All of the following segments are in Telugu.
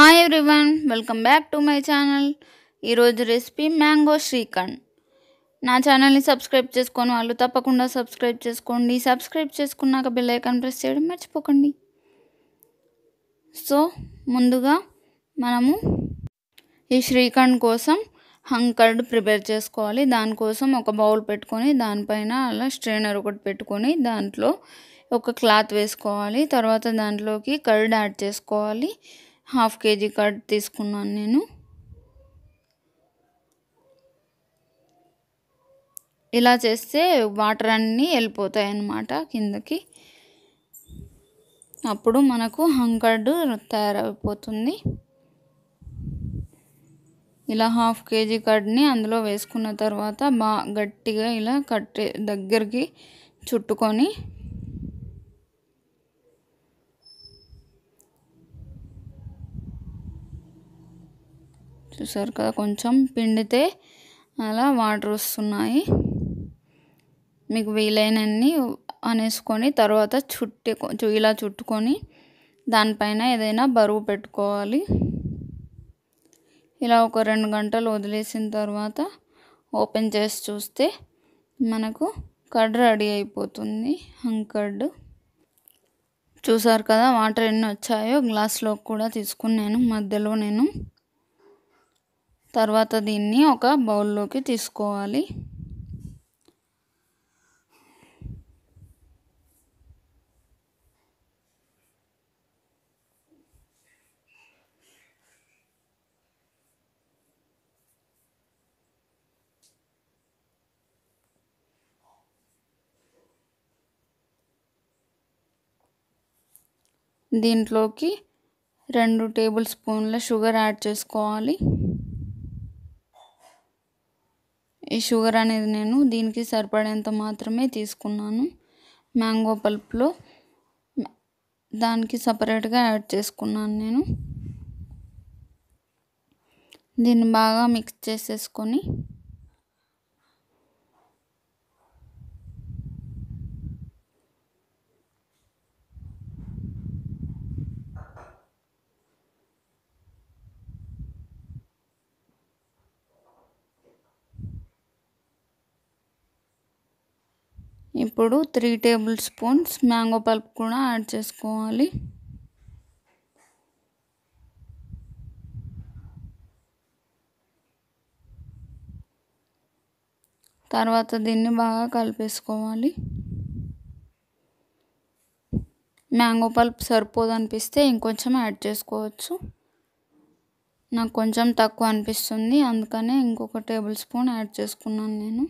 hi everyone welcome back to my channel ఈరోజు రెసిపీ మ్యాంగో శ్రీఖండ్ నా ఛానల్ని సబ్స్క్రైబ్ చేసుకొని వాళ్ళు తప్పకుండా సబ్స్క్రైబ్ చేసుకోండి సబ్స్క్రైబ్ చేసుకున్నాక బెల్ ఐకాన్ ప్రెస్ చేయడం మర్చిపోకండి సో ముందుగా మనము ఈ శ్రీఖండ్ కోసం హంకర్డ్ ప్రిపేర్ చేసుకోవాలి దానికోసం ఒక బౌల్ పెట్టుకొని దానిపైన అలా స్ట్రైనర్ ఒకటి పెట్టుకొని దాంట్లో ఒక క్లాత్ వేసుకోవాలి తర్వాత దాంట్లోకి కర్డ్ యాడ్ చేసుకోవాలి హాఫ్ కేజీ కర్డ్ తీసుకున్నాను నేను ఇలా చేస్తే వాటర్ అన్నీ వెళ్ళిపోతాయి అన్నమాట కిందకి అప్పుడు మనకు హంకర్డ్ తయారైపోతుంది ఇలా హాఫ్ కేజీ కర్డ్ని అందులో వేసుకున్న తర్వాత బాగా గట్టిగా ఇలా కట్టే దగ్గరికి చుట్టుకొని చూసారు కదా కొంచెం పిండితే అలా వాటర్ వస్తున్నాయి మీకు వీలైనన్ని అనేసుకొని తర్వాత చుట్టి ఇలా చుట్టుకొని దానిపైన ఏదైనా బరువు పెట్టుకోవాలి ఇలా ఒక రెండు గంటలు వదిలేసిన తర్వాత ఓపెన్ చేసి చూస్తే మనకు కర్డ్ రెడీ అయిపోతుంది హంకర్డ్ చూసారు కదా వాటర్ ఎన్ని వచ్చాయో గ్లాస్లో కూడా తీసుకుని నేను మధ్యలో నేను తర్వాత దీన్ని ఒక బౌల్లోకి తీసుకోవాలి దీంట్లోకి రెండు టేబుల్ స్పూన్ల షుగర్ యాడ్ చేసుకోవాలి ఈ షుగర్ అనేది నేను దీనికి సరిపడేంత మాత్రమే తీసుకున్నాను మ్యాంగో పల్ప్లో దానికి సపరేట్గా యాడ్ చేసుకున్నాను నేను దీన్ని బాగా మిక్స్ చేసేసుకొని ఇప్పుడు three table spoons mango pulp కూడా యాడ్ చేసుకోవాలి తర్వాత దీన్ని బాగా కలిపేసుకోవాలి మ్యాంగో పల్ప్ సరిపోదు అనిపిస్తే ఇంకొంచెం యాడ్ చేసుకోవచ్చు నాకు కొంచెం తక్కువ అనిపిస్తుంది అందుకనే ఇంకొక టేబుల్ స్పూన్ యాడ్ చేసుకున్నాను నేను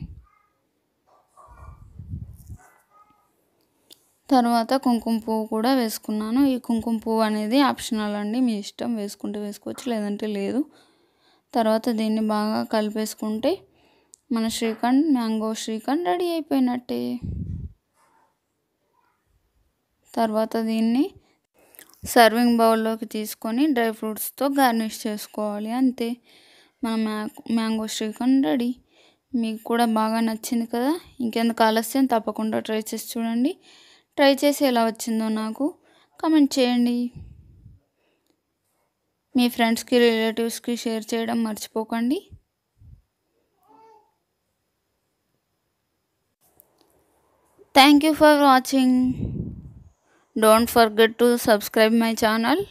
తర్వాత కుంకుమ పువ్వు కూడా వేసుకున్నాను ఈ కుంకుమ పువ్వు అనేది ఆప్షనల్ అండి మీ ఇష్టం వేసుకుంటే వేసుకోవచ్చు లేదంటే లేదు తర్వాత దీన్ని బాగా కలిపేసుకుంటే మన శ్రీఖండ్ మ్యాంగో శ్రీఖండ్ రెడీ అయిపోయినట్టే తర్వాత దీన్ని సర్వింగ్ బౌల్లోకి తీసుకొని డ్రై ఫ్రూట్స్తో గార్నిష్ చేసుకోవాలి అంతే మన మ్యాంగో శ్రీఖండ్ రెడీ మీకు కూడా బాగా నచ్చింది కదా ఇంకెందుకు ఆలస్యం తప్పకుండా ట్రై చేసి చూడండి ట్రై చేసి ఎలా వచ్చిందో నాకు కమెంట్ చేయండి మీ ఫ్రెండ్స్కి రిలేటివ్స్కి షేర్ చేయడం మర్చిపోకండి thank you for watching don't forget to subscribe my channel